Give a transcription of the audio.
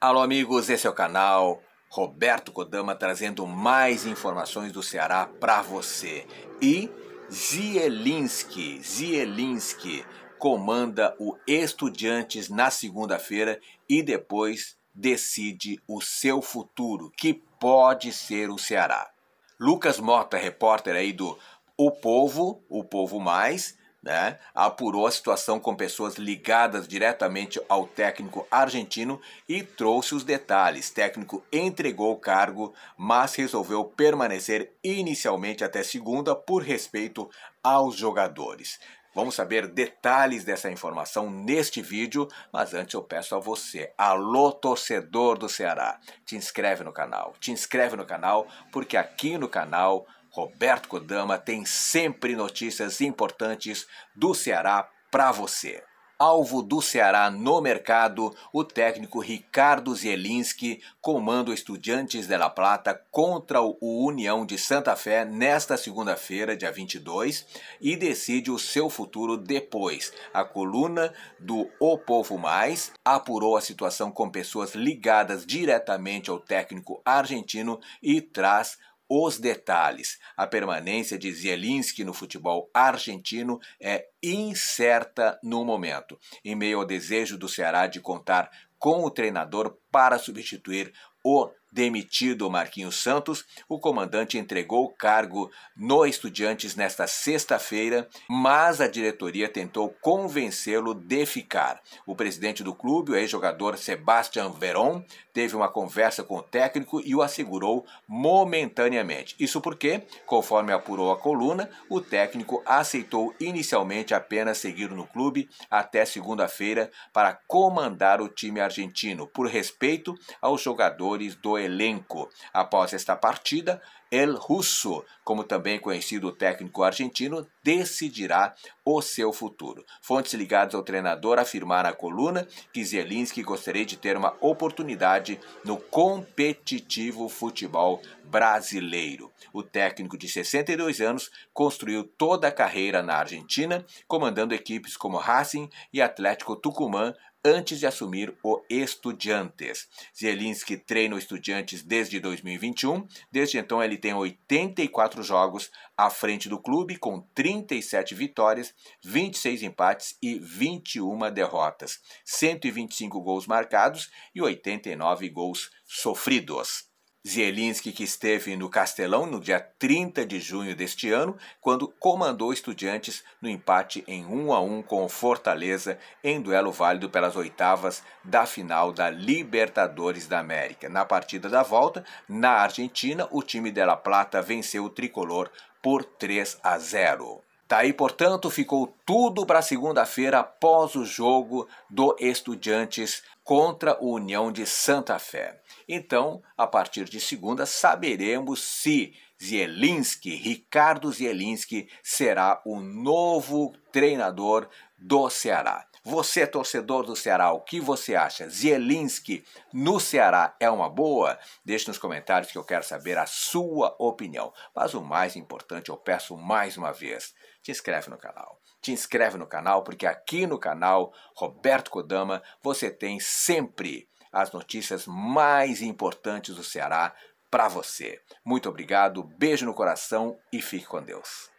Alô amigos, esse é o canal Roberto Kodama trazendo mais informações do Ceará para você. E Zielinski, Zielinski comanda o Estudiantes na segunda-feira e depois decide o seu futuro, que pode ser o Ceará. Lucas Mota, repórter aí do O Povo, O Povo Mais, né, apurou a situação com pessoas ligadas diretamente ao técnico argentino e trouxe os detalhes. técnico entregou o cargo, mas resolveu permanecer inicialmente até segunda por respeito aos jogadores. Vamos saber detalhes dessa informação neste vídeo, mas antes eu peço a você, alô torcedor do Ceará, te inscreve no canal, te inscreve no canal, porque aqui no canal Roberto Kodama tem sempre notícias importantes do Ceará para você. Alvo do Ceará no mercado, o técnico Ricardo Zielinski comanda o Estudiantes de La Plata contra o União de Santa Fé nesta segunda-feira, dia 22, e decide o seu futuro depois. A coluna do O Povo Mais apurou a situação com pessoas ligadas diretamente ao técnico argentino e traz os detalhes. A permanência de Zielinski no futebol argentino é incerta no momento, em meio ao desejo do Ceará de contar com o treinador para substituir o Demitido Marquinhos Santos, o comandante entregou o cargo no Estudiantes nesta sexta-feira, mas a diretoria tentou convencê-lo de ficar. O presidente do clube, o ex-jogador Sebastian Veron, teve uma conversa com o técnico e o assegurou momentaneamente. Isso porque, conforme apurou a coluna, o técnico aceitou inicialmente apenas seguir no clube até segunda-feira para comandar o time argentino, por respeito aos jogadores do elenco. Após esta partida, El Russo, como também conhecido o técnico argentino, decidirá o seu futuro. Fontes ligadas ao treinador afirmaram à coluna que Zielinski gostaria de ter uma oportunidade no competitivo futebol brasileiro. O técnico de 62 anos construiu toda a carreira na Argentina, comandando equipes como Racing e Atlético Tucumã antes de assumir o Estudiantes. Zielinski treina o Estudiantes desde 2021, desde então ele tem 84 jogos à frente do clube, com 37 vitórias, 26 empates e 21 derrotas, 125 gols marcados e 89 gols sofridos. Zielinski, que esteve no Castelão no dia 30 de junho deste ano, quando comandou estudiantes no empate em 1 a 1 com o Fortaleza em duelo válido pelas oitavas da final da Libertadores da América. Na partida da volta, na Argentina, o time de La Plata venceu o tricolor por 3 a 0. Daí, portanto, ficou tudo para segunda-feira após o jogo do Estudiantes contra o União de Santa Fé. Então, a partir de segunda, saberemos se Zielinski, Ricardo Zielinski, será o novo treinador do Ceará. Você é torcedor do Ceará, o que você acha? Zielinski no Ceará é uma boa? Deixe nos comentários que eu quero saber a sua opinião. Mas o mais importante, eu peço mais uma vez, te inscreve no canal. Te inscreve no canal porque aqui no canal Roberto Kodama você tem sempre as notícias mais importantes do Ceará para você. Muito obrigado, beijo no coração e fique com Deus.